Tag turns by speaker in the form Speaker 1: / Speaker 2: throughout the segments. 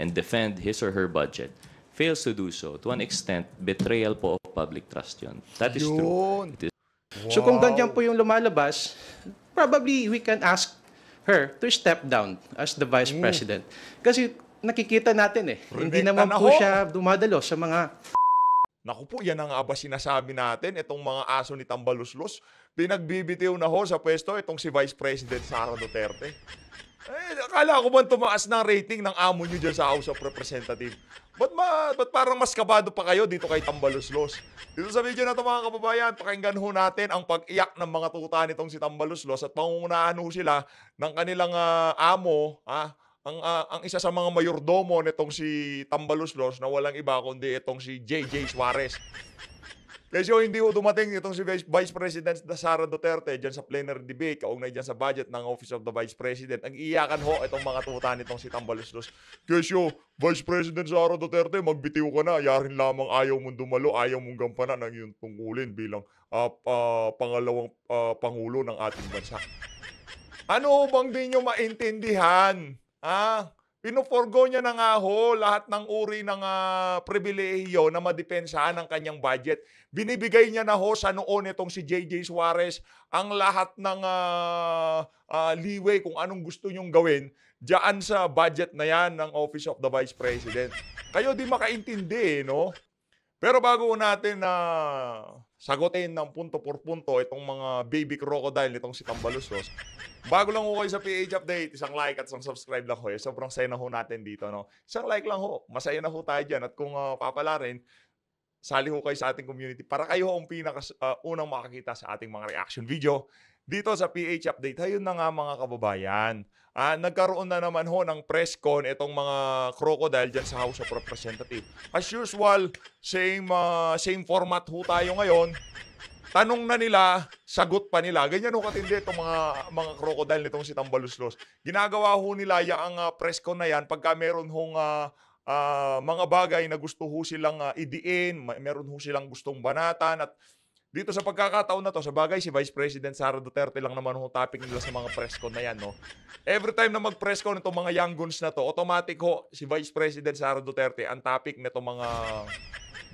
Speaker 1: and defend his or her budget, fails to do so, to an extent, betrayal po of public trust yun. That is yun. true. Is wow. So kung ganyan po
Speaker 2: yung lumalabas, probably we can ask her to step down as the vice mm. president. Kasi nakikita natin eh, Rebecca hindi naman na po ho. siya dumadalo sa mga
Speaker 3: Naku po, yan ang aba sinasabi natin. Itong mga aso ni Tambaluslos, pinagbibitiw na ho sa pwesto itong si Vice President Sara Duterte. Eh, akala ko ba tumaas ng rating ng amo nyo dyan sa House of Representatives. Ba't, ma, ba't parang mas kabado pa kayo dito kay Tambaloslos? Dito sa video na ito mga kababayan, pakinggan ho natin ang pag-iyak ng mga tuta nitong si Tambaloslos at pangungunahan ho sila ng kanilang uh, amo, ha? Ah, ang, uh, ang isa sa mga mayordomo nitong si Tambaloslos na walang iba kundi itong si JJ Suarez. Kasi hindi ko dumating itong si Vice President Sara Duterte dyan sa plenary debate, kaugnay dyan sa budget ng Office of the Vice President, ang iiyakan ho itong mga tuta nitong si Tambaluslos. Kasi Vice President Sara Duterte, magbitiw ka na, yarin lamang ayaw mong dumalo, ayaw mong gampanan ang iyong tungkulin bilang uh, uh, pangalawang uh, pangulo ng ating bansa. Ano bang di nyo maintindihan? Ah, Pinoforgo niya na nga ho lahat ng uri ng uh, pribilehiyo na madepensahan ng kanyang budget. Binibigay niya na ho sa noon itong si JJ Suarez ang lahat ng uh, uh, leeway kung anong gusto niyong gawin diyan sa budget na yan ng Office of the Vice President. Kayo di makaintindi, eh, no? Pero bago natin na uh, sagutin ng punto por punto itong mga baby crocodile nitong si Tambalusos, Bago lang ho kayo sa PH Update, isang like at isang subscribe lang ho. Eh. Sobrang saya na ho natin dito. No? Isang like lang ho. Masaya na ho tayo dyan. At kung uh, papala rin, sali ho kayo sa ating community para kayo ho ang pinaka, uh, unang makakita sa ating mga reaction video dito sa PH Update. Ayun na nga mga kababayan. Ah, nagkaroon na naman ho ng press con itong mga crocodile dyan sa House of Representatives. As usual, same, uh, same format ho tayo ngayon. Tanong na nila, sagot pa nila. Ganyan ho katindi itong mga, mga crocodile nitong si Tambaluslos. Ginagawa ho nila yung uh, ah, presko na yan pagka meron hong uh, uh, mga bagay na gusto ho silang uh, idiin, meron ho silang gustong banatan at dito sa pagkakataon na to, sa bagay si Vice President Sara Duterte lang naman ho topic nila sa mga presscon na yan, no? Every time na mag-press itong mga young guns na to, automatic ho si Vice President Sara Duterte ang topic nito mga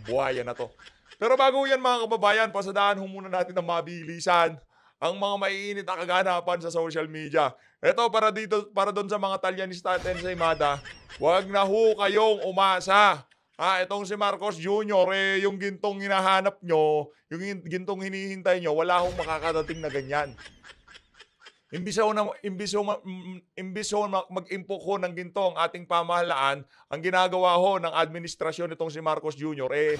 Speaker 3: buhaya na to. Pero bago yan mga kababayan, pasadaan ho muna natin ng mabilisan ang mga maiinit na kaganapan sa social media. Ito para dito para doon sa mga talyanista at ensaymada, wag na ho kayong umasa. Ah, itong si Marcos Jr., eh, yung gintong hinahanap nyo, yung gintong hinihintay nyo, wala hong makakadating na ganyan. Imbis ho, na, imbis ho, mm, imbis ho mag-impok ko ng ginto ang ating pamahalaan, ang ginagawa ho ng administrasyon nitong si Marcos Jr., eh,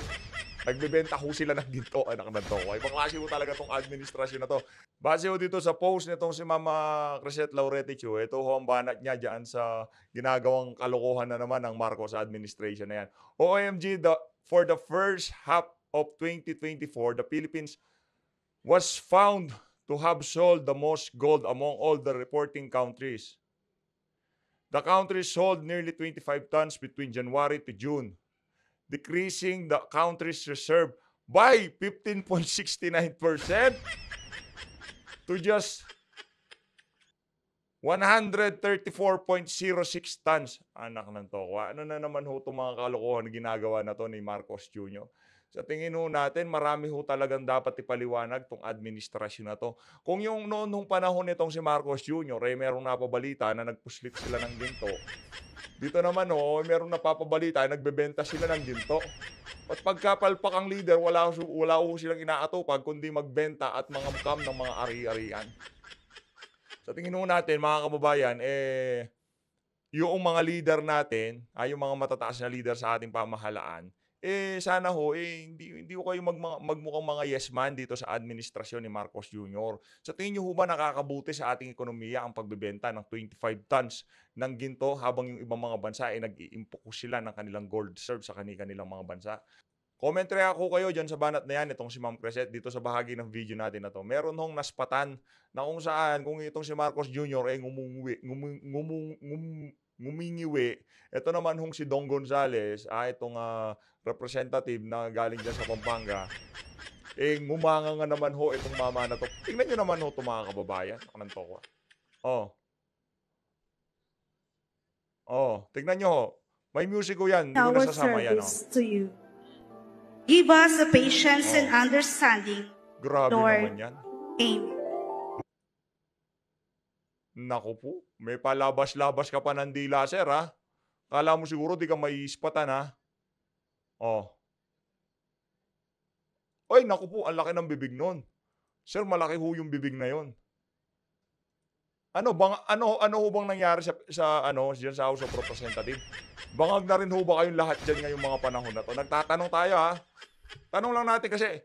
Speaker 3: nagbebenta ho sila ng ginto, anak ng to. Ay, baklase ho talaga tong administrasyon na to. Base ho dito sa post nitong si Mama Crescent Laurete Chu, oh, ito ho ang banat niya dyan sa ginagawang kalokohan na naman ng Marcos administration na yan. OMG, the, for the first half of 2024, the Philippines was found to have sold the most gold among all the reporting countries. The country sold nearly 25 tons between January to June, decreasing the country's reserve by 15.69% to just 134.06 tons. Anak ng tokwa. Ano na naman ho itong mga kalokohan na ginagawa na to ni Marcos Jr. Sa tingin ho natin, marami ho talagang dapat ipaliwanag tong administrasyon na to. Kung yung noon nung panahon nitong si Marcos Jr., eh, merong napabalita na nagpuslit sila ng ginto. Dito naman ho, oh, merong napapabalita, nagbebenta sila ng ginto. At pagkapalpak ang leader, wala, wala ho silang inaatupag kundi magbenta at mangamkam ng mga ari-arian. Sa so, tingin ho natin, mga kababayan, eh, yung mga leader natin, ay ah, yung mga matataas na leader sa ating pamahalaan, eh sana ho eh hindi hindi ko kayo mag, magmukhang mga yes man dito sa administrasyon ni Marcos Jr. Sa tingin niyo ho ba nakakabuti sa ating ekonomiya ang pagbebenta ng 25 tons ng ginto habang yung ibang mga bansa ay eh, nag-iimpok sila ng kanilang gold reserve sa kanilang mga bansa? Commentary ako kayo dyan sa banat na yan, itong si Ma'am Crescent, dito sa bahagi ng video natin na to. Meron hong naspatan na kung saan, kung itong si Marcos Jr. ay eh, ngumunguwi, ngumung, ngumung, ngum, ngumingiwi. Ito naman hong si Dong Gonzales, ah, itong uh, representative na galing dyan sa Pampanga, eh ngumanga nga naman ho itong mama na to. Tingnan nyo naman ho itong mga kababayan. Anong ko? Oh. Oh, tingnan nyo ho. May music ko yan. Hindi ko nasasama yan. Oh.
Speaker 4: to you. Give us the patience oh. and understanding,
Speaker 3: Grabe Lord. naman yan. Amen. Nako po, may palabas-labas ka pa ng dila, sir, ha? Kala mo siguro di ka may ispatan, ha? Oh. Oy, nako po, ang laki ng bibig nun. Sir, malaki ho yung bibig na yon. Ano bang ano ano ho bang nangyari sa sa ano diyan sa House of Representatives? Bangag na rin ho ba kayong lahat diyan ngayong mga panahon na to? Nagtatanong tayo ha. Tanong lang natin kasi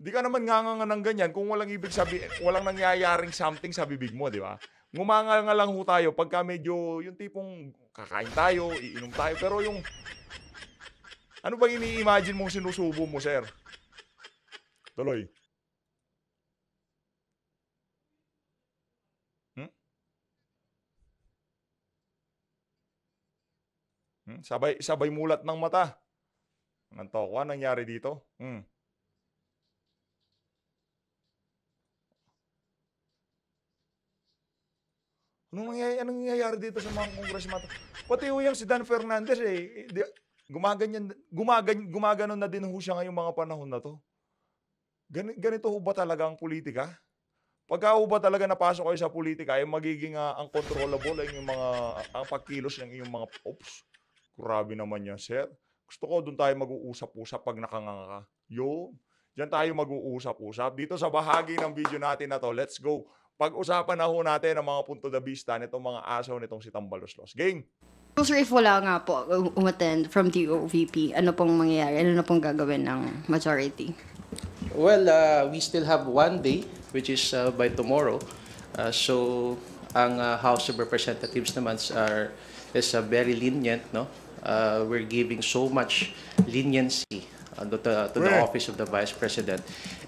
Speaker 3: di ka naman nganga ng ganyan kung walang ibig sabihin, walang nangyayaring something sa bibig mo, di ba? Ngumanganga lang ho tayo pagka medyo yung tipong kakain tayo, iinom tayo. Pero yung, ano bang ini-imagine mong sinusubo mo, sir? Tuloy. Hmm? Hmm? Sabay, sabay mulat ng mata. Ang antok, ano nangyari dito? Hmm. Anong nangyayari, anong nangyayari dito sa mga congressman? Pati ho yung si Dan Fernandez eh, di, gumaganyan, gumagan, gumaganon na din ho siya ngayong mga panahon na to. Ganito, ganito ho ba talaga ang politika? Pagka ho ba talaga napasok kayo sa politika, ay eh, magiging uh, ah, uncontrollable ay yung mga, ang pagkilos ng inyong mga, oops, grabe naman yan, sir. Gusto ko doon tayo mag-uusap-usap pag nakanganga Yo, Diyan tayo mag-uusap-usap. Dito sa bahagi ng video natin na to, let's go pag-usapan na ho natin ang mga punto de vista nitong mga asaw nitong si Tambaloslos. Game!
Speaker 2: So if wala nga po uh, umattend from the OVP, ano pong mangyayari? Ano pong gagawin ng majority? Well, uh, we still have one day, which is uh, by tomorrow. Uh, so, ang uh, House of Representatives naman are, is uh, very lenient. No? Uh, we're giving so much leniency uh, to, to the office of the Vice President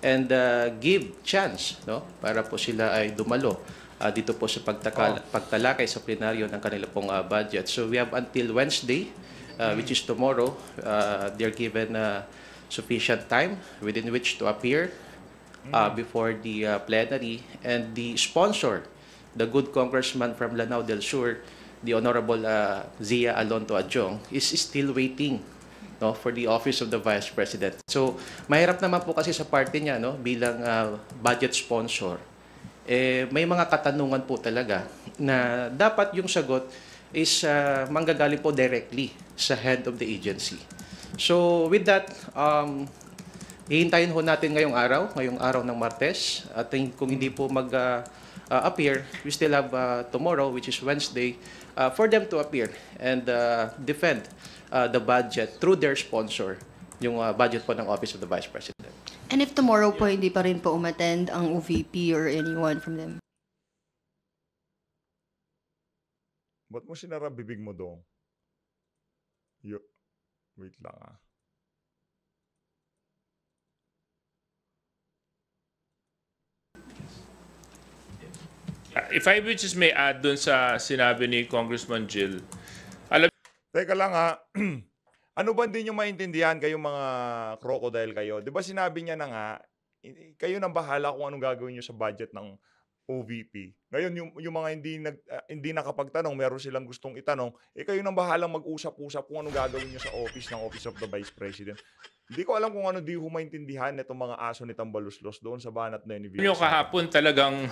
Speaker 2: and uh, give chance no para po sila ay dumalo uh, dito po sa pagtakal, oh. pagtalakay sa plenaryo ng kanila pong uh, budget. So we have until Wednesday, uh, which is tomorrow, uh, they're given uh, sufficient time within which to appear uh, mm-hmm. before the uh, plenary and the sponsor, the good congressman from Lanao del Sur, the Honorable uh, Zia Alonto Adjong, is still waiting no, for the office of the Vice President. So, mahirap naman po kasi sa party niya no, bilang uh, budget sponsor. Eh, may mga katanungan po talaga na dapat yung sagot is uh, manggagaling po directly sa head of the agency. So, with that, um, hihintayin ho natin ngayong araw, ngayong araw ng Martes. At kung hindi po mag-appear, ah, uh, uh, we still have uh, tomorrow, which is Wednesday, uh, for them to appear and uh, defend uh, the budget through their sponsor, yung uh, budget po ng Office of the Vice President. And if tomorrow po hindi pa rin po umattend ang OVP or anyone from them?
Speaker 3: Ba't mo sinara bibig mo dong? Yo, wait lang ah. Uh, if I
Speaker 5: would just may add dun sa sinabi ni Congressman Jill,
Speaker 3: Teka lang ha. Ah. ano ba din nyo maintindihan kayong mga crocodile kayo? Di ba sinabi niya na nga, kayo nang bahala kung anong gagawin nyo sa budget ng OVP. Ngayon, yung, yung mga hindi, nag, uh, hindi nakapagtanong, meron silang gustong itanong, eh kayo nang bahalang mag-usap-usap kung anong gagawin nyo sa office ng Office of the Vice President. Hindi ko alam kung ano di ho maintindihan itong mga aso ni Tambaluslos doon sa banat na yun. Yung
Speaker 5: kahapon talagang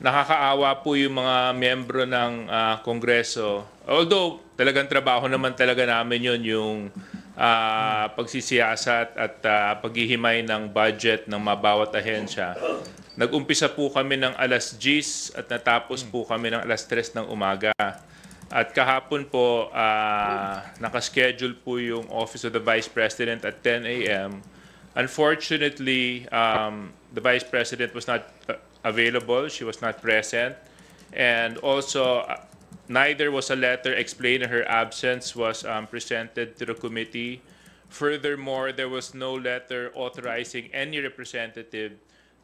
Speaker 5: nakakaawa po yung mga miyembro ng uh, Kongreso. Although talagang trabaho naman talaga namin yun, yung uh, pagsisiyasat at uh, paghihimay ng budget ng mabawat ahensya. Nag-umpisa po kami ng alas 10 at natapos po kami ng alas 3 ng umaga. At kahapon po, uh, nakaschedule po yung Office of the Vice President at 10 a.m. Unfortunately, um, the Vice President was not available. She was not present. And also, neither was a letter explaining her absence was um, presented to the committee. Furthermore, there was no letter authorizing any representative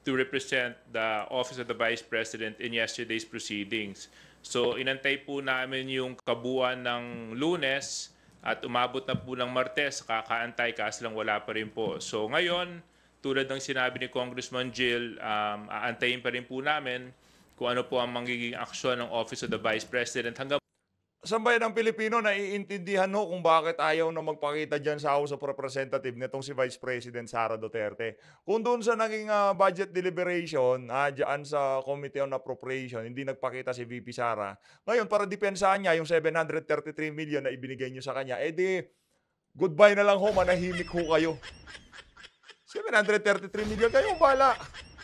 Speaker 5: to represent the Office of the Vice President in yesterday's proceedings. So inantay po namin yung kabuuan ng lunes at umabot na po ng Martes, kakaantay kaso lang wala pa rin po. So ngayon, tulad ng sinabi ni Congressman Jill, um, aantayin pa rin po namin kung ano po ang magiging
Speaker 3: aksyon ng Office of the Vice President hanggang Sambayan ng Pilipino, naiintindihan ho kung bakit ayaw na magpakita dyan sa House of Representatives nitong si Vice President Sara Duterte. Kung doon sa naging uh, budget deliberation, uh, dyan sa Committee on Appropriation, hindi nagpakita si VP Sara. Ngayon, para depensahan niya yung 733 million na ibinigay niyo sa kanya, edi eh goodbye na lang ho, manahimik ho kayo. 733 million kayo, bahala.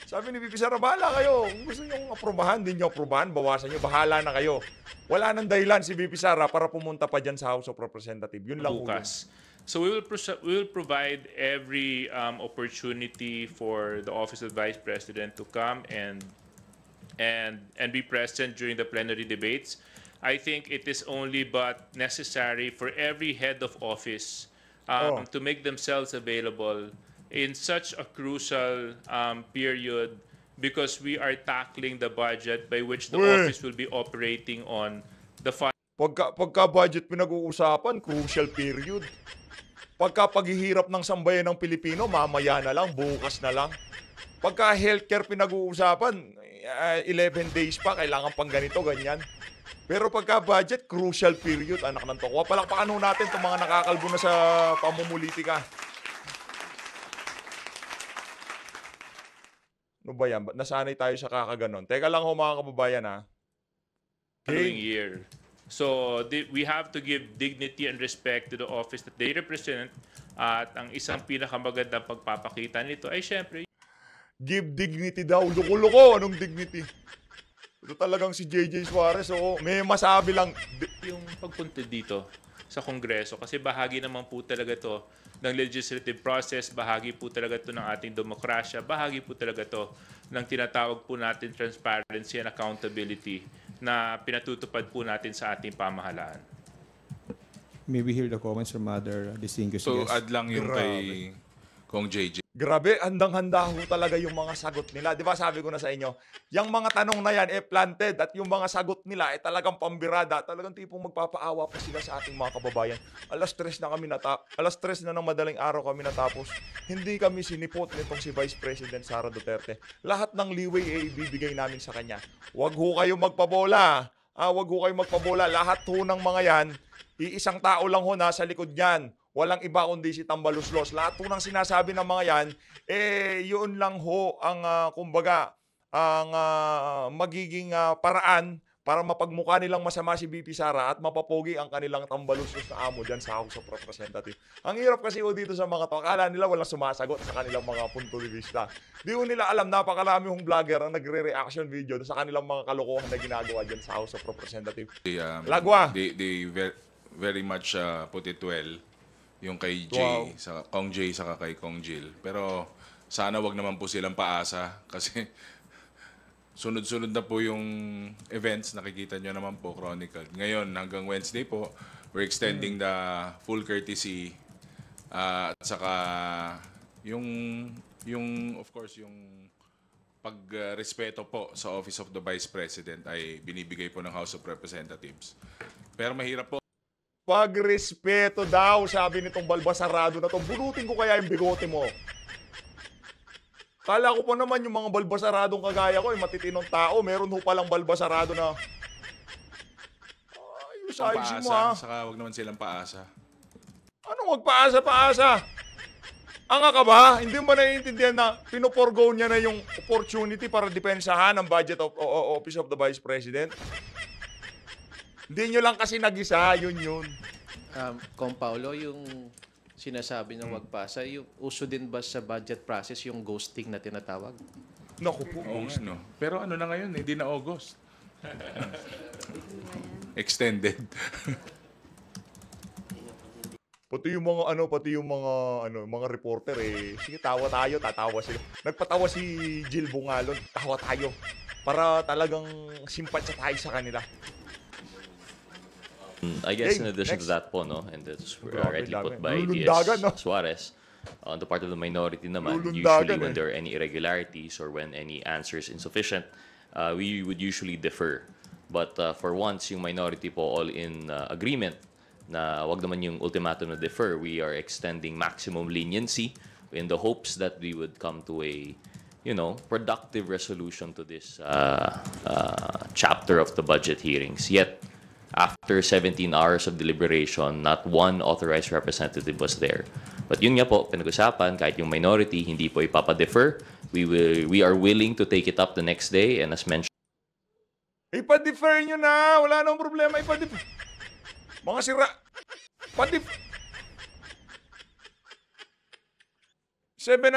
Speaker 3: Sabi ni BP Sara, bahala kayo. Kung gusto niyo akong aprobahan, din niyo aprobahan, bawasan niyo, bahala na kayo. Wala nang dahilan si BP Sara para pumunta pa dyan sa House of Representatives. Yun lang Lucas.
Speaker 5: So we will, we will provide every um, opportunity for the Office of Vice President to come and and and be present during the plenary debates. I think it is only but necessary for every head of office um, oh. to make themselves available in such a crucial um, period because we are tackling the budget by which the Wait. office
Speaker 3: will be operating on the fund. Pagka, pagka budget pinag-uusapan, crucial period. Pagka paghihirap ng sambayan ng Pilipino, mamaya na lang, bukas na lang. Pagka healthcare pinag-uusapan, uh, eh, 11 days pa, kailangan pang ganito, ganyan. Pero pagka budget, crucial period, anak ng tokwa. Palakpakan natin itong mga nakakalbo na sa pamumulitika. Ano ba yan? Nasanay tayo sa kakaganon. Teka lang ho mga kababayan ha.
Speaker 5: Following year. So we have to give dignity and respect to the office that they represent at ang isang pinakamagandang pagpapakita nito ay
Speaker 3: syempre give dignity daw. Loko-loko. Anong dignity? Ito talagang si JJ Suarez. Oo, may masabi lang.
Speaker 5: Yung pagpunta dito sa Kongreso kasi bahagi naman po talaga to ng legislative process, bahagi po talaga to ng ating demokrasya, bahagi po talaga to ng tinatawag po natin transparency and accountability na pinatutupad po natin sa ating pamahalaan.
Speaker 3: Maybe we hear the comments from other distinguished So, guests? add lang yung kay Kong JJ. Grabe, handang-handa ho talaga yung mga sagot nila. Di ba sabi ko na sa inyo, yung mga tanong na yan eh planted at yung mga sagot nila eh talagang pambirada. Talagang tipong magpapaawa pa sila sa ating mga kababayan. Alas tres na kami nata alas tres na ng madaling araw kami natapos. Hindi kami sinipot nitong si Vice President Sara Duterte. Lahat ng leeway eh ibibigay namin sa kanya. Huwag ho kayo magpabola. Ah, huwag ho kayo magpabola. Lahat ho ng mga yan, iisang tao lang ho na sa likod niyan Walang iba kundi si Tambaluslos. Lahat po ng sinasabi ng mga yan, eh yun lang ho ang uh, kumbaga ang uh, magiging uh, paraan para mapagmukha nilang masama si BP Sara at mapapogi ang kanilang tambalusos na amo dyan sa House of Representatives. Ang hirap kasi o dito sa mga to, akala nila walang sumasagot sa kanilang mga punto de vista. Di ko nila alam, napakalami yung vlogger ang nagre-reaction video sa kanilang mga kalokohan na ginagawa dyan sa House of Representatives.
Speaker 6: The, um, Lagwa! They, they very, very much uh, put it well yung kay Jay, wow. sa Kong J sa kay Kong Jill. Pero sana wag naman po silang paasa kasi sunod-sunod na po yung events nakikita nyo naman po Chronicle. Ngayon hanggang Wednesday po, we're extending the full courtesy uh, at saka yung yung of course yung pagrespeto uh, po sa Office of the Vice President ay binibigay po ng House of Representatives. Pero mahirap po
Speaker 3: Pagrespeto daw, sabi nitong balbasarado na to. Bulutin ko kaya yung bigote mo. Kala ko po naman yung mga balbasaradong kagaya ko, yung matitinong tao, meron ho palang balbasarado na... Ayos, ayos mo ha. Ah.
Speaker 6: Saka huwag naman silang paasa.
Speaker 3: Anong huwag paasa, paasa? Anga ka ba? Hindi mo ba naiintindihan na pinoforgo niya na yung opportunity para depensahan ang budget of o, o, Office of the Vice President? Hindi nyo lang kasi nagisa, yun yun. Um, Kong
Speaker 2: Paolo, yung sinasabi ng Wagpasa, yung uso din ba sa budget process yung ghosting na tinatawag?
Speaker 6: Naku po. August, no? Pero ano na ngayon, hindi na August. Extended.
Speaker 3: Pati yung mga ano, pati yung mga ano, mga reporter eh. Sige, tawa tayo, tatawa sila. Nagpatawa si Jill Bungalon, tawa tayo. Para talagang simpatsa tayo sa kanila.
Speaker 1: Mm, I guess in addition to that po, no, and it's uh, rightly put by Diaz Suarez, on the part of the minority naman, usually when eh. there are any irregularities or when any answer is insufficient, uh, we would usually defer. But uh, for once, yung minority po all in uh, agreement na wag naman yung ultimatum na defer. We are extending maximum leniency in the hopes that we would come to a you know, productive resolution to this uh, uh, chapter of the budget hearings. Yet, after 17 hours of deliberation, not one authorized representative was there. But yun nga po, pinag-usapan, kahit yung minority, hindi po ipapadefer. We, will, we are willing to take it up the next day and as mentioned...
Speaker 3: Ipadefer nyo na! Wala nang problema, ipadefer! Mga sira! Padif... Seven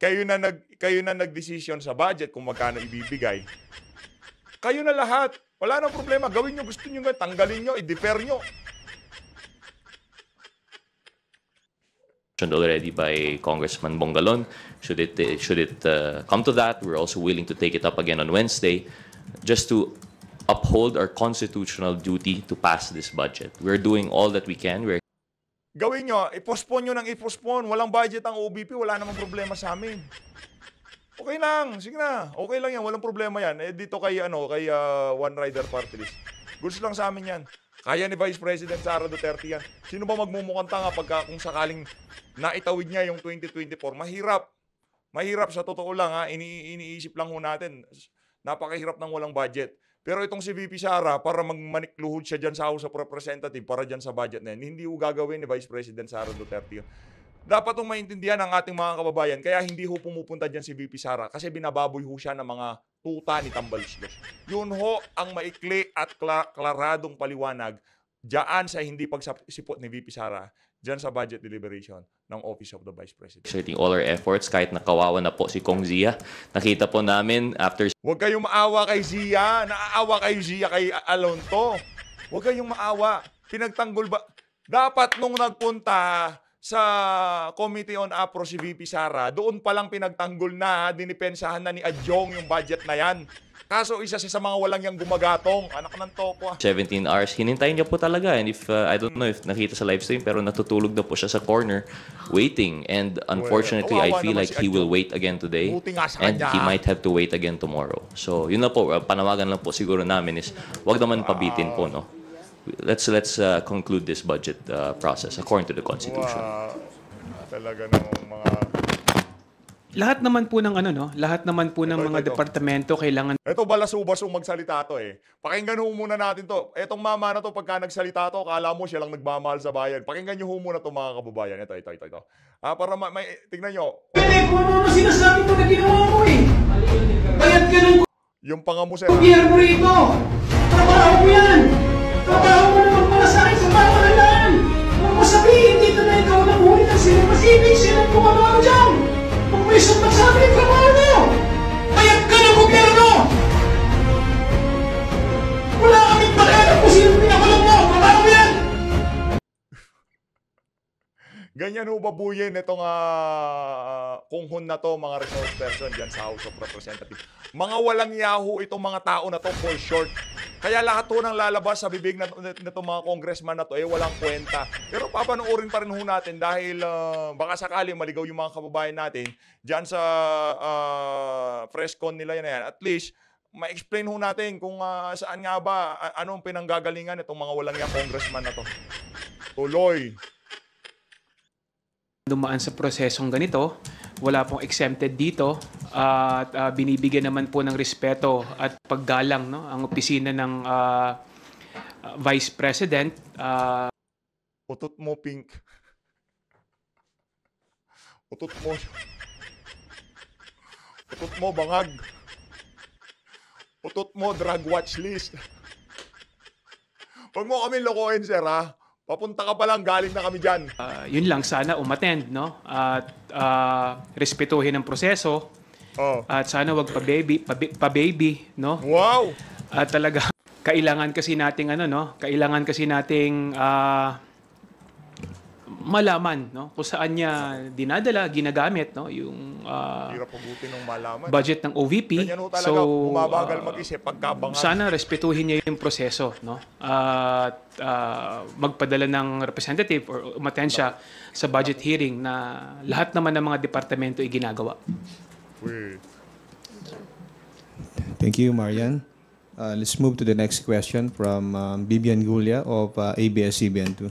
Speaker 3: kayo na nag kayo na nag-decision sa budget kung magkano ibibigay. Kayo na lahat. Wala nang problema. Gawin nyo, gusto nyo gawin. Tanggalin nyo, i-defer nyo.
Speaker 1: already by Congressman Bongalon. Should it, eh, should it uh, come to that, we're also willing to take it up again on Wednesday just to uphold our constitutional duty to pass this budget. We're doing all that we can. We're
Speaker 3: Gawin nyo, i-postpone nyo ng i-postpone. Walang budget ang OBP, wala namang problema sa amin. Okay lang, sige na. Okay lang yan, walang problema yan. Eh, dito kay, ano, kay uh, One Rider Party List. Goods lang sa amin yan. Kaya ni Vice President Sara Duterte yan. Sino ba magmumukhang tanga pagka kung sakaling naitawid niya yung 2024? Mahirap. Mahirap sa totoo lang ha. Ini iniisip lang ho natin. Napakahirap ng walang budget. Pero itong si VP Sara, para magmanikluhod siya dyan sa House of Representatives, para dyan sa budget na yan, hindi ho gagawin ni Vice President Sara Duterte yun dapat itong maintindihan ng ating mga kababayan. Kaya hindi ho pumupunta dyan si VP Sara kasi binababoy ho siya ng mga tuta ni Tambalslos. Yun ho ang maikli at kla- klaradong paliwanag Diyan sa hindi pagsipot ni VP Sara, diyan sa budget deliberation ng Office of the Vice President.
Speaker 1: Exerting all our efforts kahit nakawawa na po si Kong Zia. Nakita po namin after...
Speaker 3: Huwag kayong maawa kay Zia. Naaawa kayo Zia kay Alonto. Huwag kayong maawa. Pinagtanggol ba? Dapat nung nagpunta, sa Committee on APRO si VP Sara, doon palang pinagtanggol na, dinipensahan na ni Adjong yung budget na yan. Kaso isa siya sa mga walang yang gumagatong, anak ng
Speaker 1: toko. 17 ah. hours, hinintayin niya po talaga. And if, uh, I don't know if nakita sa live stream, pero natutulog na po siya sa corner, waiting. And unfortunately, well, I feel like si he will wait again today. And kanya. he might have to wait again tomorrow. So, yun na po, uh, panawagan lang po siguro namin is, wag naman pabitin po, no? let's let's uh, conclude this budget uh, process according to the constitution.
Speaker 3: Wow. Ah, talaga namang mga
Speaker 7: lahat naman po ng ano no, lahat naman po ng ito, mga ito. departamento kailangan
Speaker 3: Ito balasubas ang magsalita to eh. Pakinggan ho muna natin to. Etong mama na to pagka nagsalita to, akala mo siya lang nagmamahal sa bayan. Pakinggan niyo ho muna to mga kababayan. Ito ito ito ito. Ah para ma- may tingnan niyo. Kasi kung ano na sinasabi ko na ginawa eh. ko eh. Bayad ka ng yung pangamuser. Gobyerno rito. Trabaho ko yan. Trabaho mo naman para sa akin sa pamahalaan! Huwag mo
Speaker 2: sabihin dito na ikaw ang huli ng sila masibig, sila ang kumamaw dyan! Huwag mo isang magsabi ng trabaho mo! Payag ka ng gobyerno!
Speaker 3: Wala
Speaker 6: kaming pakialam kung sino pinakalam mo! Trabaho mo yan!
Speaker 3: Ganyan ho babuyin itong uh, ah, ah, kunghon na to mga resource person dyan sa House of Representatives. Mga walang yahoo itong mga tao na to for short. Kaya lahat ho ng lalabas sa bibig nitong mga congressman na to ay eh, walang kwenta. Pero papanoorin pa rin ho natin dahil uh, baka sakali maligaw yung mga kababayan natin dyan sa uh, ah, presscon nila yan, yan. At least, ma-explain ho natin kung uh, saan nga ba, anong pinanggagalingan itong mga walang yan congressman na to. Tuloy
Speaker 7: dumaan sa prosesong ganito. Wala pong exempted dito uh, at uh, binibigyan naman po ng respeto at paggalang no ang opisina ng uh, Vice President. Uh, Utot mo pink.
Speaker 3: Utot mo. Utot mo bangag. Utot mo drug watch list. Huwag mo kami lokohin, sir, ha? Papunta ka pa lang, galing na kami dyan. Uh,
Speaker 7: yun lang, sana umattend, no? At uh, respetuhin ang proseso. Oh. At sana wag pa-baby, pa-baby, no? Wow! At talaga, kailangan kasi nating ano, no? Kailangan kasi nating uh, malaman no kung saan niya dinadala ginagamit no yung uh,
Speaker 3: ah, ng malaman.
Speaker 7: budget ng OVP so ho bumabagal ah,
Speaker 3: mag-isip pagkabangan.
Speaker 7: sana respetuhin niya yung proseso no at ah, magpadala ng representative or umaten sa budget hearing na lahat naman ng mga departamento ay ginagawa
Speaker 2: Thank you, Marian. Uh, let's move to the next question from um, Bibian Gulia of uh, ABS-CBN2.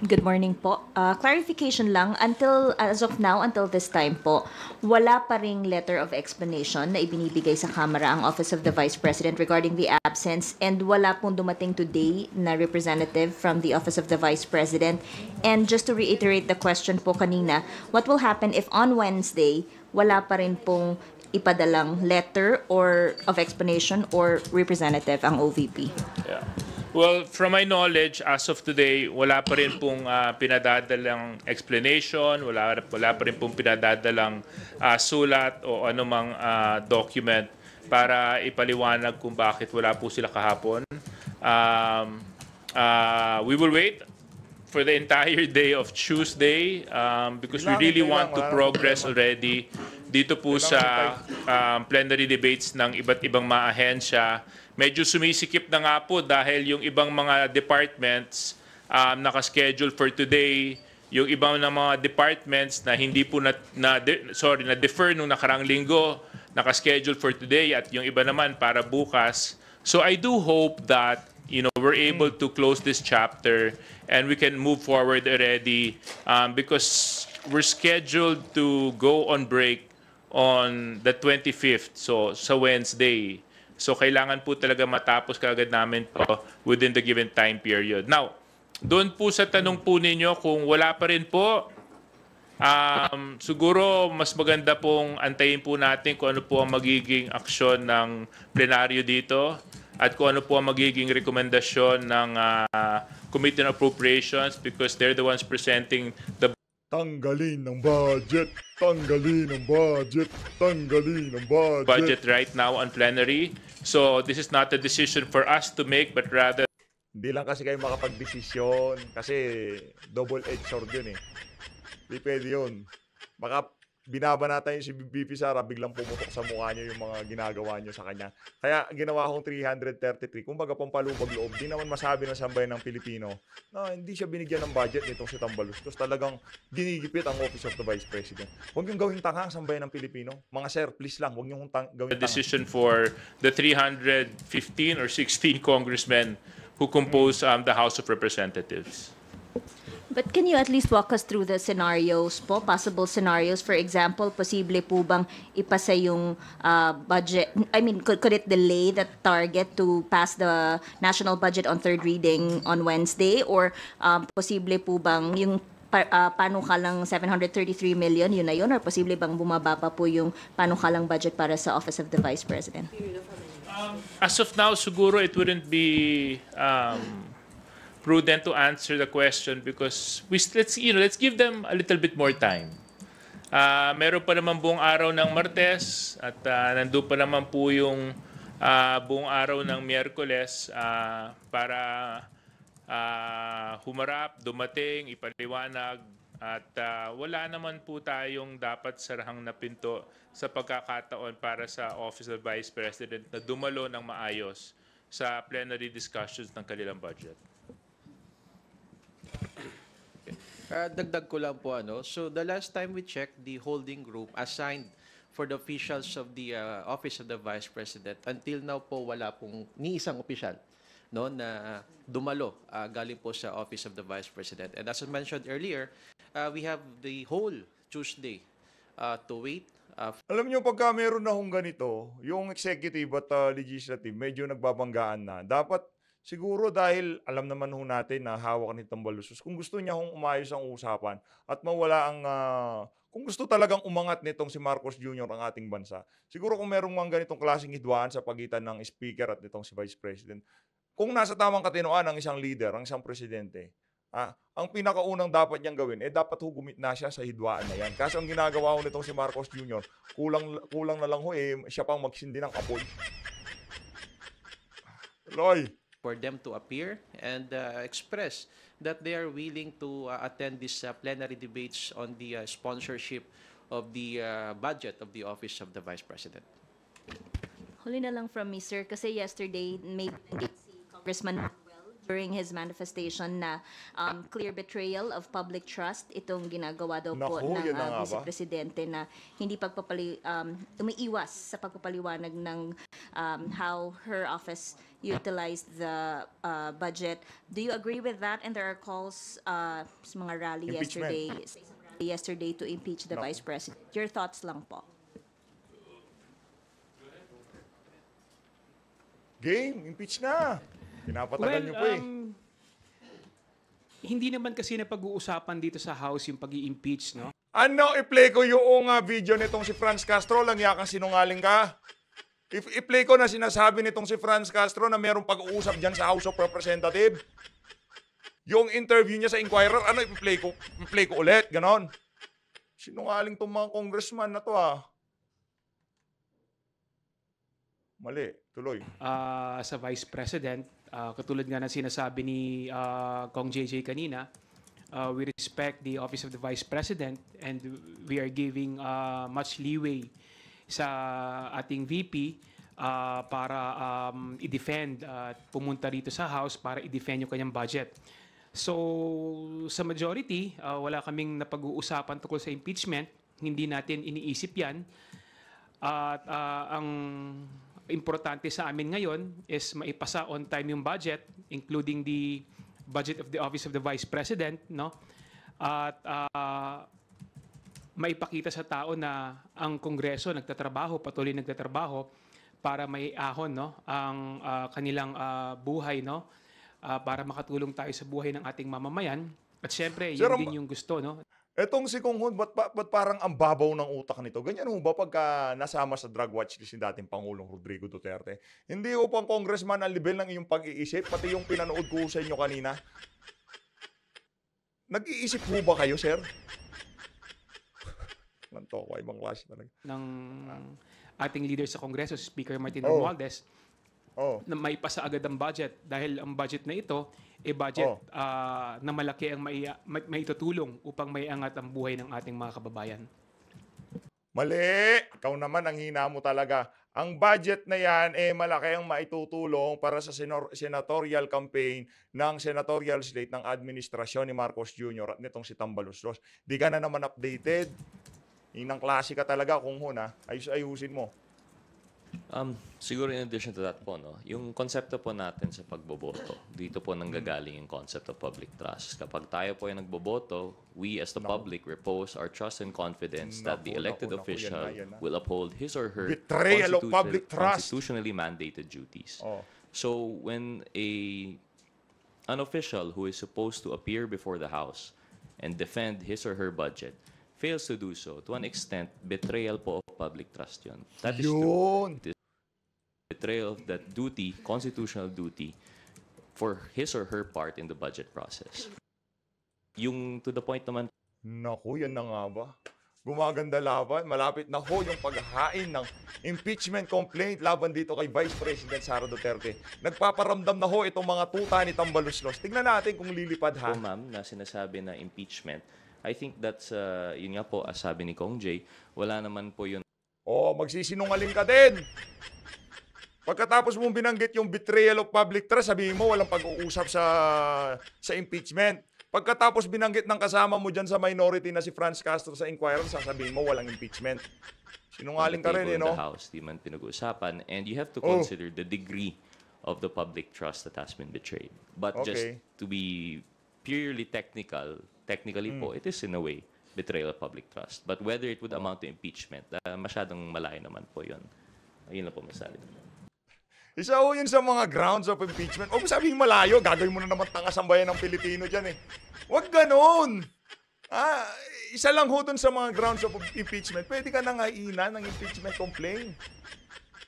Speaker 4: Good morning po. Uh, clarification lang, until as of now, until this time po, wala pa ring letter of explanation na ibinibigay sa Kamara ang Office of the Vice President regarding the absence and wala pong dumating today na representative from the Office of the Vice President. And just to reiterate the question po kanina, what will happen if on Wednesday, wala pa rin pong ipadalang letter or of explanation or representative ang OVP? Yeah.
Speaker 5: Well, from my knowledge, as of today, wala pa rin pong uh, pinadadalang explanation, wala, wala pa rin pong pinadadalang uh, sulat o anumang uh, document para ipaliwanag kung bakit wala po sila kahapon. Um, uh, we will wait for the entire day of Tuesday um, because we really want to progress already dito po sa um, plenary debates ng iba't ibang maahensya medyo sumisikip na nga po dahil yung ibang mga departments um, naka-schedule for today, yung ibang na mga departments na hindi po na, na de, sorry, na defer nung nakarang linggo, naka-schedule for today at yung iba naman para bukas. So I do hope that you know we're able to close this chapter and we can move forward already um, because we're scheduled to go on break on the 25th so so Wednesday So kailangan po talaga matapos kaagad namin po within the given time period. Now, doon po sa tanong po ninyo kung wala pa rin po, um, siguro mas maganda pong antayin po natin kung ano po ang magiging aksyon ng plenaryo dito at kung ano po ang magiging rekomendasyon ng uh, Committee on Appropriations because they're the ones presenting the
Speaker 3: Tanggalin ng budget, tanggalin ng budget, tanggalin ng budget. Budget
Speaker 5: right now on plenary. So this is not a decision for us to make but rather
Speaker 3: hindi lang kasi kayo makapagdesisyon kasi double-edged sword yun eh. Hindi pwede yun. Baka binabanatan niyo si BP Sara, biglang pumutok sa mukha niya yung mga ginagawa niya sa kanya. Kaya ginawa kong 333. Kumbaga pampalubag loob. Di naman masabi ng sambayan ng Pilipino na hindi siya binigyan ng budget nitong si Tambalustos. Talagang ginigipit ang Office of the Vice President. Huwag yung gawing tanga ang sambayan ng Pilipino. Mga sir, please lang, huwag yung tang- gawing tanga. The
Speaker 5: decision for the 315 or 16 congressmen who compose um, the House of Representatives.
Speaker 4: But can you at least walk us through the scenarios po, possible scenarios? For example, posible po bang ipasa yung uh, budget, I mean, could, could it delay the target to pass the national budget on third reading on Wednesday? Or um, posible po bang yung uh, panukalang 733 million, yun na yun? Or posible bang bumaba pa po yung panukalang budget para sa Office of the Vice President?
Speaker 5: Um, as of now, siguro it wouldn't be... Um, prudent to answer the question because we let's you know let's give them a little bit more time. Uh, meron pa naman buong araw ng Martes at uh, ah, nandoon pa naman po yung uh, buong araw ng Miyerkules uh, para uh, humarap, dumating, ipaliwanag at uh, wala naman po tayong dapat sarahang na pinto sa pagkakataon para sa Office of Vice President na dumalo ng maayos sa plenary discussions ng kanilang budget.
Speaker 2: Uh, dagdag ko lang po ano. So the last time we checked, the holding group assigned for the officials of the uh, office of the vice president until now po wala pong ni isang opisyal no na dumalo uh, galing po sa office of the vice president. And as I mentioned earlier, uh, we have the whole Tuesday
Speaker 3: uh, to wait. Uh, Alam nyo, pagka meron na hong ganito, yung executive at uh, legislative, medyo nagbabanggaan na. Dapat Siguro dahil alam naman ho natin na hawak ni Tambalusos, kung gusto niya hong umayos ang usapan at mawala ang, uh, kung gusto talagang umangat nitong si Marcos Jr. ang ating bansa, siguro kung merong mga ganitong klaseng hidwaan sa pagitan ng Speaker at nitong si Vice President, kung nasa tamang katinoan ang isang leader, ang isang presidente, Ah, ang pinakaunang dapat niyang gawin, eh dapat ho na siya sa hidwaan na yan. Kaso ang ginagawa ho nitong si Marcos Jr., kulang, kulang na lang ho eh, siya pang magsindi ng apoy.
Speaker 2: Loy, for them to appear and uh, express that they are willing to uh, attend these uh, plenary debates on the uh, sponsorship of the uh, budget of the Office of the Vice President.
Speaker 4: Huli na lang from me, sir, kasi yesterday may si Congressman Manuel during his manifestation na um, clear betrayal of public trust itong ginagawa daw Naku, po ng uh, Vice Presidente na hindi pagpapali um, umiiwas sa pagpapaliwanag ng um, how her office utilize the uh, budget. Do you agree with that? And there are calls uh, sa mga rally yesterday, yesterday to impeach the No. Vice President. Your thoughts lang po. Game, impeach na. Pinapatagal niyo po eh. um,
Speaker 7: hindi naman kasi napag-uusapan dito sa House yung pag impeach no? Ano, i-play ko yung
Speaker 3: uh, video nitong si Franz Castro, lang yakang sinungaling ka. If I-play ko na sinasabi nitong si Franz Castro na mayroong pag-uusap diyan sa House of Representative. Yung interview niya sa Inquirer, ano, i-play ko, i-play ko ulit, ganon. Sinungaling tong mga congressman na to ah. Mali, tuloy.
Speaker 7: Uh, sa Vice President, uh, katulad nga ng sinasabi ni uh, Kong JJ kanina, uh, we respect the Office of the Vice President and we are giving uh, much leeway sa ating VP uh, ah, para um, i-defend at uh, pumunta rito sa House para i-defend yung kanyang budget. So, sa majority, uh, wala kaming napag-uusapan tungkol sa impeachment. Hindi natin iniisip yan. At uh, ang importante sa amin ngayon is maipasa on time yung budget, including the budget of the Office of the Vice President, no? At uh, maipakita sa tao na ang Kongreso nagtatrabaho, patuloy nagtatrabaho para may ahon no, ang uh, kanilang uh, buhay no, uh, para makatulong tayo sa buhay ng ating mamamayan. At siyempre, yun din
Speaker 3: yung gusto. No? Etong si Kung Hoon, ba't, ba't parang ang babaw ng utak nito? Ganyan ho ba pagka nasama sa drug watch list ni dating Pangulong Rodrigo Duterte? Hindi ho pang congressman ang level ng iyong pag-iisip, pati yung pinanood ko sa inyo kanina. Nag-iisip ho ba kayo, sir? Mantoco ay mangwash talaga.
Speaker 7: Ng ating leader sa Kongreso, Speaker Martin oh. Romualdez, oh. na may pasa agad ang budget dahil ang budget na ito e budget oh. uh, na malaki ang mai, ma, maitutulong upang maiangat ang buhay ng ating mga kababayan.
Speaker 3: Mali! Ikaw naman ang hina mo talaga. Ang budget na yan, eh, malaki ang maitutulong para sa senor- senatorial campaign ng senatorial slate ng administrasyon ni Marcos Jr. at nitong si Tambalusros. Di ka na naman updated. Yun ang klase ka talaga kung huna, ah. ayus ayusin mo.
Speaker 1: Um, siguro in addition to that po, no, yung konsepto po natin sa pagboboto, dito po nanggagaling yung concept of public trust. Kapag tayo po ay nagboboto, we as the no. public repose our trust and confidence no, that the elected no, official no, yan na, yan na. will uphold his or her Betrayal constitu- public trust. constitutionally mandated duties. Oh. So when a an official who is supposed to appear before the House and defend his or her budget – fails to do so, to an extent, betrayal po of public trust yun.
Speaker 3: That is Yun!
Speaker 1: true. betrayal of that duty, constitutional duty, for his or her part in the budget process. Yung to the point naman,
Speaker 3: Naku, yan na nga ba? Gumaganda laban. Malapit na ho yung paghahain ng impeachment complaint laban dito kay Vice President Sara Duterte. Nagpaparamdam na ho itong mga tuta ni Tambaluslos. Tingnan natin kung lilipad ha. ma'am,
Speaker 1: na sinasabi na impeachment, I think that's, uh, yun nga po, as sabi ni Kong J,
Speaker 3: wala naman po yun. Oh, magsisinungaling ka din. Pagkatapos mong binanggit yung betrayal of public trust, sabihin mo walang pag-uusap sa sa impeachment. Pagkatapos binanggit ng kasama mo dyan sa minority na si Franz Castro sa inquiry, sasabihin mo walang impeachment. Sinungaling ka rin, eh, no? the
Speaker 1: House, di man pinag-uusapan. And you have to Oh. consider the degree of the public trust that has been betrayed. But just to be purely technical, technically mm. po, it is in a way betrayal of public trust. But whether it would amount to impeachment, uh, masyadong malayo naman po yun. Ayun lang po masalit.
Speaker 3: Isa ho yun sa mga grounds of impeachment. Huwag sabihin malayo, gagawin mo na naman tangas ang bayan ng Pilipino dyan eh. Huwag ganun! Ah, isa lang ho dun sa mga grounds of impeachment. Pwede ka nang haina ng impeachment complaint.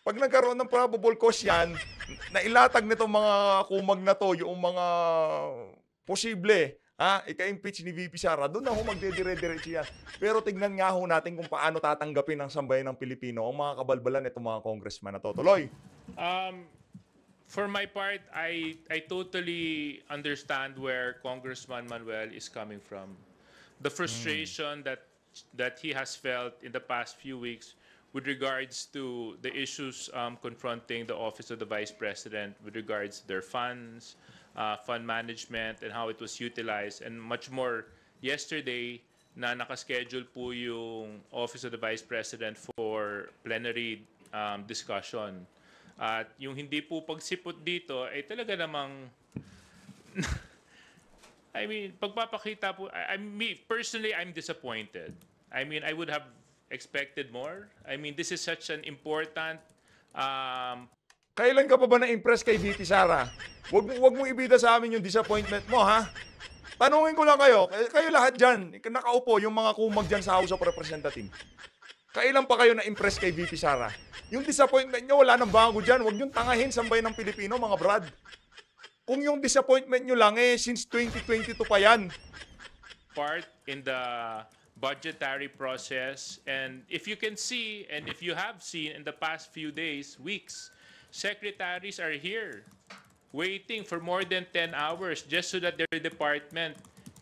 Speaker 3: Pag nagkaroon ng probable cause yan, nailatag nitong mga kumag na to yung mga posible Ha? Ika-impeach ni VP Sara. Doon na ho magdedire-diretso yan. Pero tignan nga ho natin kung paano tatanggapin ng sambayan ng Pilipino ang mga kabalbalan itong mga congressman na to. Tuloy.
Speaker 5: Um, for my part, I, I totally understand where Congressman Manuel is coming from. The frustration mm. that that he has felt in the past few weeks with regards to the issues um, confronting the office of the vice president, with regards to their funds, uh, fund management and how it was utilized and much more yesterday na nakaschedule po yung Office of the Vice President for plenary um, discussion. At yung hindi po pagsipot dito ay talaga namang I mean, pagpapakita po, I, I mean, personally, I'm disappointed. I mean, I would have expected more. I mean, this is such an important um,
Speaker 3: Kailan ka pa ba na-impress kay VT Sara? Wag, wag mo ibida sa amin yung disappointment mo, ha? Tanungin ko lang kayo, kayo lahat dyan, nakaupo yung mga kumag dyan sa House of Representatives. Kailan pa kayo na-impress kay VP Sara? Yung disappointment nyo, wala nang bago dyan. Huwag nyo tangahin sambay ng Pilipino, mga brad. Kung yung disappointment nyo lang, eh, since 2022 pa yan.
Speaker 5: Part in the budgetary process. And if you can see, and if you have seen in the past few days, weeks, secretaries are here waiting for more than 10 hours just so that their department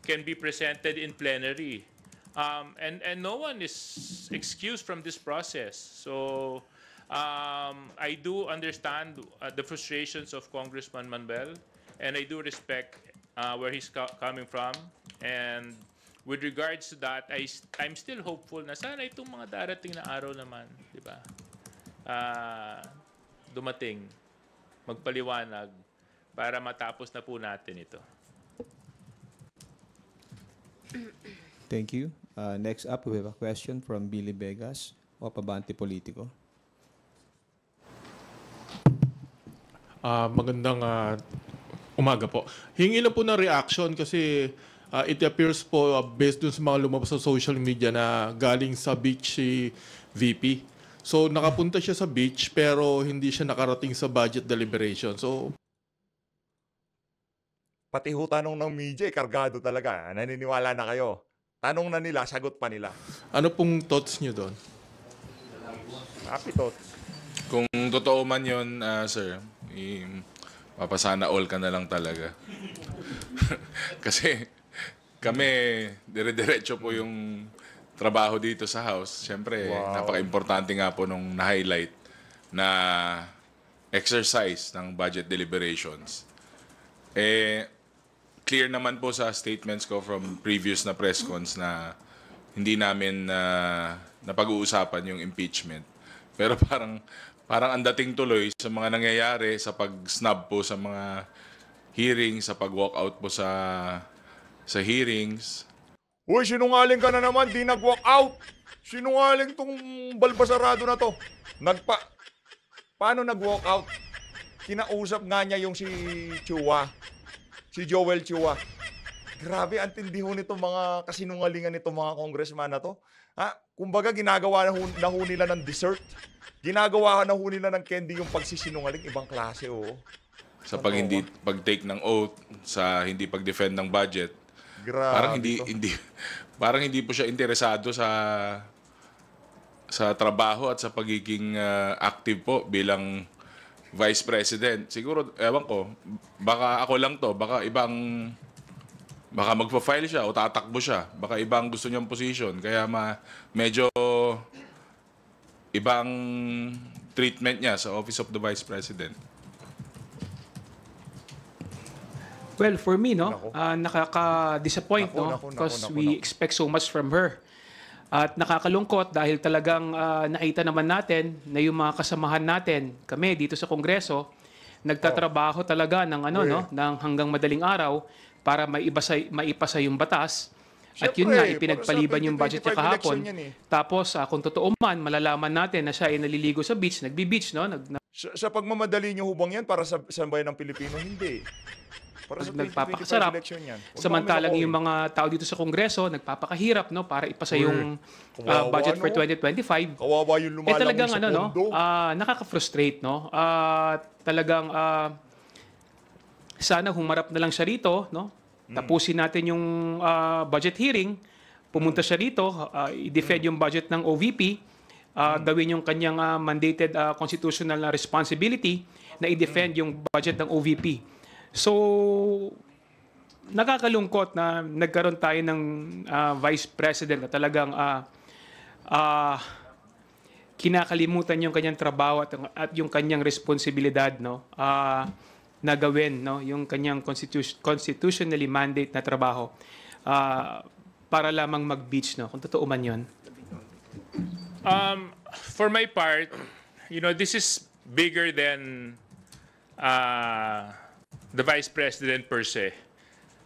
Speaker 5: can be presented in plenary. Um, and, and no one is excused from this process. So um, I do understand uh, the frustrations of Congressman Manuel, and I do respect uh, where he's co coming from. And with regards to that, I, I'm still hopeful na sana itong mga darating na araw naman, di ba? Uh, dumating, magpaliwanag para matapos na po natin ito.
Speaker 2: Thank you. Uh, next up, we have a question from Billy Vegas of Abante Politico.
Speaker 5: Uh, ah, magandang uh, umaga po. Hingi lang po ng reaction kasi uh, it appears po uh, based dun sa mga lumabas sa social media na galing sa beach si VP. So nakapunta siya sa beach pero hindi siya nakarating sa budget deliberation. So
Speaker 3: pati ho tanong ng media, eh, kargado talaga. Ah. Naniniwala na kayo. Tanong na nila, sagot pa nila.
Speaker 5: Ano pong thoughts niyo doon?
Speaker 3: Happy thoughts.
Speaker 6: Kung totoo man yon uh, ah, sir, um, papasana all ka na lang talaga. Kasi kami, dire-diretso po yung trabaho dito sa house, syempre, eh, wow. napaka-importante nga po nung na-highlight na exercise ng budget deliberations. Eh, clear naman po sa statements ko from previous na press cons na hindi namin na uh, napag-uusapan yung impeachment. Pero parang parang ang dating tuloy sa mga nangyayari sa pag-snub po sa mga hearing, sa pag-walkout po sa
Speaker 3: sa hearings, Uy, sinungaling ka na naman, di nag-walk out. Sinungaling tong balbasarado na to. Nagpa... Paano nag-walk out? Kinausap nga niya yung si Chua. Si Joel Chua. Grabe, ang ho nito mga kasinungalingan nito mga congressman na to. Ha? Kumbaga, ginagawa na ho, na ho nila ng dessert. Ginagawa na ho nila ng candy yung pagsisinungaling. Ibang klase, oo. Oh.
Speaker 6: Sa pag, ano, hindi, oh? pag-take ng oath, sa hindi pag-defend ng budget,
Speaker 3: Grabe parang hindi to. hindi
Speaker 6: parang hindi po siya interesado sa sa trabaho at sa pagiging uh, active po bilang vice president. Siguro ewan ko, baka ako lang to, baka ibang baka magfa-file siya o tatakbo siya. Baka ibang gusto niyang position kaya ma medyo ibang treatment niya sa Office of the Vice President.
Speaker 7: Well, for me, no, uh, nakaka-disappoint, no, because we expect so much from her. At nakakalungkot dahil talagang uh, nakita naman natin na yung mga kasamahan natin, kami dito sa Kongreso, nagtatrabaho oh. talaga ng ano no, ng hanggang madaling araw para maibasa maipasa yung batas. At yun nga, ipinagpaliban yung budget niya kahapon. Eh. Tapos, uh, kung totoo man, malalaman natin na siya ay naliligo sa beach, nagbi-beach, no? Nag, sa, sa
Speaker 3: pagmamadali niyo hubang yan para sa sambayan ng Pilipino, hindi. Para sa nagpapakasarap. Samantalang
Speaker 7: yung mga tao dito sa Kongreso nagpapakahirap no para ipasa yung uh, budget for 2025.
Speaker 3: Kawawa yung lumalangoy eh, talagang, sa ano,
Speaker 7: no, uh, nakaka-frustrate no. Uh, talagang uh, sana humarap na lang siya rito, no? Hmm. Tapusin natin yung uh, budget hearing, pumunta hmm. siya rito, uh, i-defend hmm. yung budget ng OVP, uh, gawin yung kanyang uh, mandated uh, constitutional na responsibility na i-defend yung budget ng OVP. So, nakakalungkot na nagkaroon tayo ng uh, vice president na talagang uh, uh, kinakalimutan yung kanyang trabaho at, at yung kanyang responsibilidad no uh, na gawin no yung kanyang constitution, constitutionally mandate na trabaho uh, para lamang mag-beach no kung totoo man yon
Speaker 5: um, for my part you know this is bigger than uh, the Vice President per se,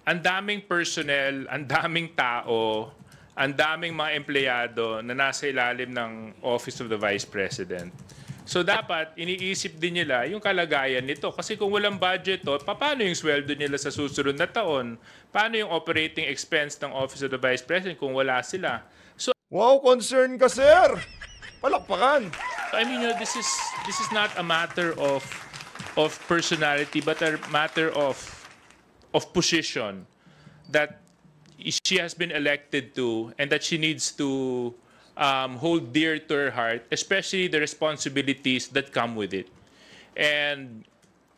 Speaker 5: ang daming personnel, ang daming tao, ang daming mga empleyado na nasa ilalim ng Office of the Vice President. So dapat iniisip din nila yung kalagayan nito. Kasi kung walang budget to, oh, paano yung sweldo nila sa susunod na taon? Paano yung operating expense ng Office of the Vice President kung wala sila? So, wow, concern ka sir! Palakpakan! I mean, you know, this is, this is not a matter of of personality, but a matter of of position that she has been elected to and that she needs to um, hold dear to her heart, especially the responsibilities that come with it. And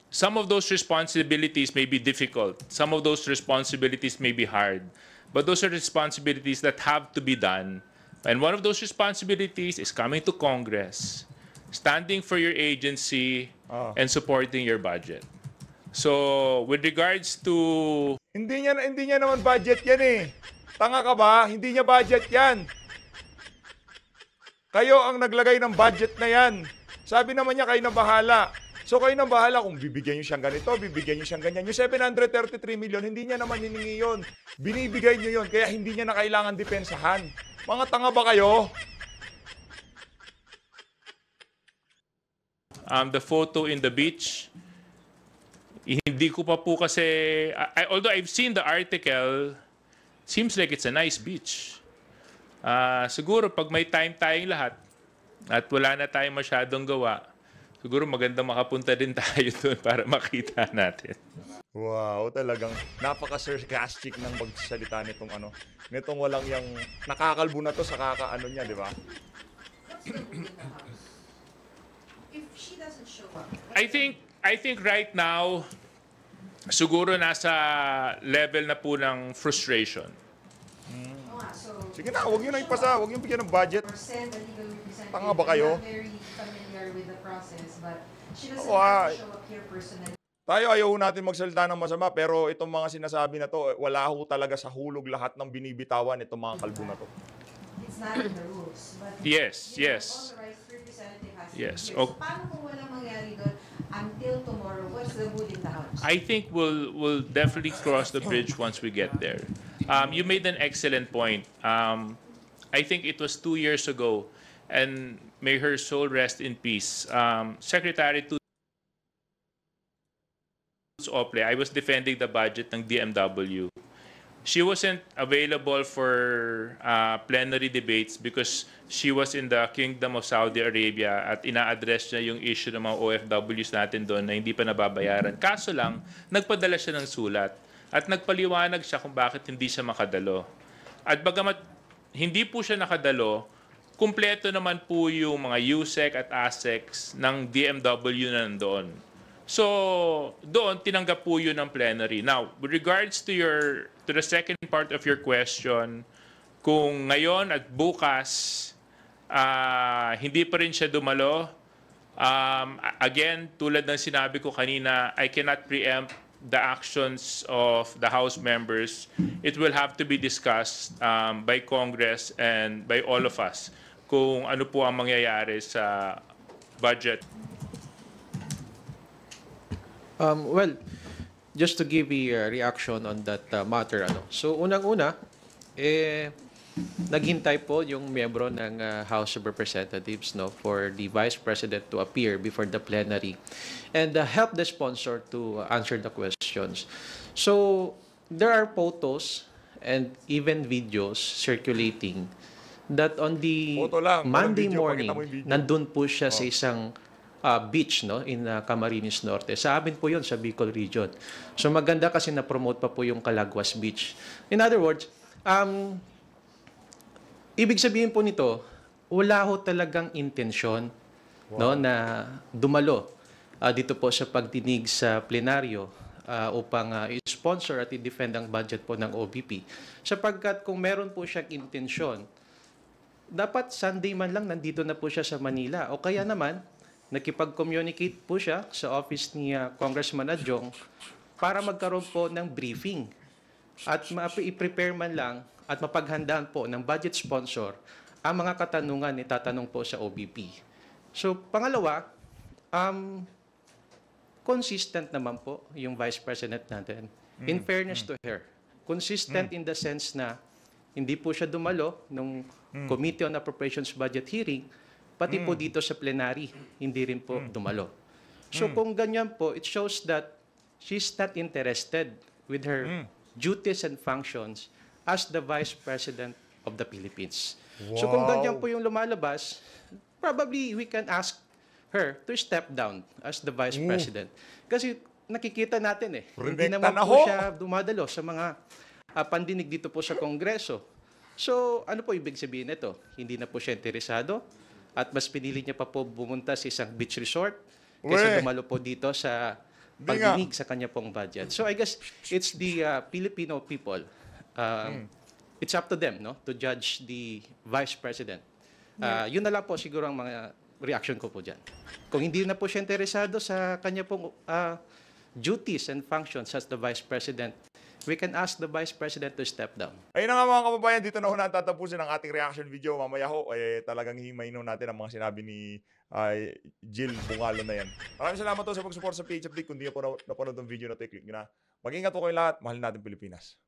Speaker 5: some of those responsibilities may be difficult. Some of those responsibilities may be hard. But those are responsibilities that have to be done. And one of those responsibilities is coming to Congress standing for your agency oh. and supporting your budget. So, with regards to... Hindi niya, hindi niya naman budget
Speaker 3: yan eh. Tanga ka ba? Hindi niya budget yan. Kayo ang naglagay ng budget na yan. Sabi naman niya kayo na bahala. So kayo na bahala kung bibigyan niyo siyang ganito, bibigyan niyo siyang ganyan. Yung 733 million, hindi niya naman hiningi yon. Binibigay niyo yon, kaya hindi niya na kailangan depensahan. Mga tanga ba kayo?
Speaker 5: um, the photo in the beach. Hindi ko pa po kasi, I, although I've seen the article, seems like it's a nice beach. Uh, siguro pag may time tayong lahat at wala na tayong masyadong gawa, siguro maganda makapunta din tayo doon para makita natin.
Speaker 3: Wow, talagang napaka-sarcastic ng pagsalita nitong ano. Nitong walang yang nakakalbo na to sa kakaano niya, di ba?
Speaker 5: I think I think right now siguro nasa level na po ng
Speaker 3: frustration. Sige na, huwag nyo na ipasa, huwag nyo bigyan ng budget. Tanga ba kayo? Oo, ah. Tayo ayaw natin magsalita ng masama pero itong mga sinasabi na to, eh, wala ho talaga sa hulog lahat ng binibitawan itong mga kalbo na to.
Speaker 2: It's not in the rules. But
Speaker 3: yes, yes. Yes. Okay.
Speaker 5: until tomorrow? What's the mood in the House? I think we'll, we'll definitely cross the bridge once we get there. Um, you made an excellent point. Um, I think it was two years ago, and may her soul rest in peace. Um, Secretary to Ople, I was defending the budget ng DMW. she wasn't available for uh, plenary debates because she was in the Kingdom of Saudi Arabia at ina-address niya yung issue ng mga OFWs natin doon na hindi pa nababayaran. Kaso lang, nagpadala siya ng sulat at nagpaliwanag siya kung bakit hindi siya makadalo. At bagamat hindi po siya nakadalo, kumpleto naman po yung mga USEC at ASEC ng DMW na nandoon. So, doon tinanggap po 'yun ng plenary. Now, with regards to your to the second part of your question, kung ngayon at bukas uh, hindi pa rin siya dumalo, um, again, tulad ng sinabi ko kanina, I cannot preempt the actions of the House members. It will have to be discussed um, by Congress and by all of us kung ano po ang mangyayari sa budget
Speaker 2: Um, well, just to give a uh, reaction on that uh, matter. Ano. So, unang-una, eh, naghintay po yung miyembro ng uh, House of Representatives no, for the Vice President to appear before the plenary and uh, help the sponsor to uh, answer the questions. So, there are photos and even videos circulating that on the Monday morning, nandun po siya sa oh. isang uh, beach no in uh, Camarines Norte. Sa amin po 'yon sa Bicol region. So maganda kasi na promote pa po yung Calaguas Beach. In other words, um ibig sabihin po nito, wala ho talagang intensyon wow. no na dumalo uh, dito po sa pagdinig sa plenaryo uh, upang uh, i-sponsor at i-defend ang budget po ng OBP. Sapagkat kung meron po siyang intensyon, dapat Sunday man lang nandito na po siya sa Manila o kaya naman Nakipag-communicate po siya sa office ni uh, Congressman Adjong para magkaroon po ng briefing at ma-prepare man lang at mapaghandaan po ng budget sponsor ang mga katanungan ni tatanong po sa OBP. So, pangalawa, um, consistent naman po yung Vice President natin. In mm. fairness mm. to her, consistent mm. in the sense na hindi po siya dumalo nung mm. Committee on Appropriations Budget Hearing Pati po hmm. dito sa plenary, hindi rin po hmm. dumalo. So hmm. kung ganyan po, it shows that she's not interested with her duties and functions as the Vice President of the Philippines. Wow. So kung ganyan po yung lumalabas, probably we can ask her to step down as the Vice Mm. President. Kasi nakikita natin eh, hindi naman na po siya dumadalo sa mga ah, pandinig dito po sa Kongreso. So, ano po ibig sabihin nito? Hindi na po siya interesado? At mas pinili niya pa po bumunta sa isang beach resort kaysa dumalo po dito sa Di pagdinig sa kanya pong budget. So I guess it's the uh, Filipino people. Um, hmm. It's up to them no to judge the vice president. Uh, yun na lang po siguro ang mga reaction ko po dyan. Kung hindi na po siya interesado sa kanya pong uh, duties and functions as the vice president, we can ask the Vice President to step down.
Speaker 3: Ayun na nga mga kababayan, dito na ho na tatapusin ang ating reaction video. Mamaya ho, eh, talagang himayin natin ang mga sinabi ni ay Jill Bungalo na yan. Maraming salamat po sa pagsuporta sa PH Update. Kung di nyo po napanood ng video na ito, click nyo na. Mag-ingat po kayo lahat. Mahal natin Pilipinas.